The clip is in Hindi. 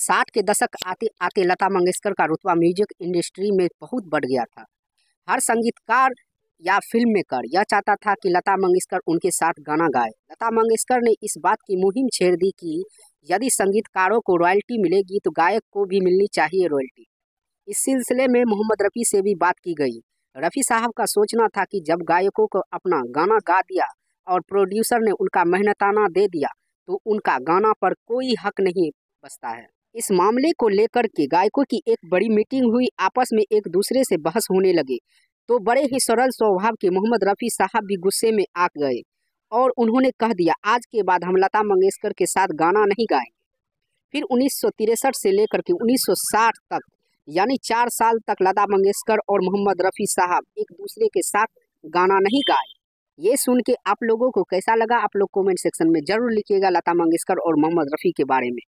साठ के दशक आते आते लता मंगेशकर का रुतबा म्यूजिक इंडस्ट्री में बहुत बढ़ गया था हर संगीतकार या फिल्म मेकर यह चाहता था कि लता मंगेशकर उनके साथ गाना गाए लता मंगेशकर ने इस बात की मुहिम छेड़ दी कि यदि संगीतकारों को रॉयल्टी मिलेगी तो गायक को भी मिलनी चाहिए रॉयल्टी इस सिलसिले में मोहम्मद रफ़ी से भी बात की गई रफ़ी साहब का सोचना था कि जब गायकों को अपना गाना गा दिया और प्रोड्यूसर ने उनका मेहनताना दे दिया तो उनका गाना पर कोई हक नहीं बसता है इस मामले को लेकर के गायकों की एक बड़ी मीटिंग हुई आपस में एक दूसरे से बहस होने लगे तो बड़े ही सरल स्वभाव के मोहम्मद रफ़ी साहब भी गुस्से में आ गए और उन्होंने कह दिया आज के बाद हम लता मंगेशकर के साथ गाना नहीं गाएंगे फिर उन्नीस से लेकर के 1960 तक यानी चार साल तक लता मंगेशकर और मोहम्मद रफ़ी साहब एक दूसरे के साथ गाना नहीं गाए ये सुन के आप लोगों को कैसा लगा आप लोग कमेंट सेक्शन में ज़रूर लिखिएगा लता मंगेशकर और मोहम्मद रफ़ी के बारे में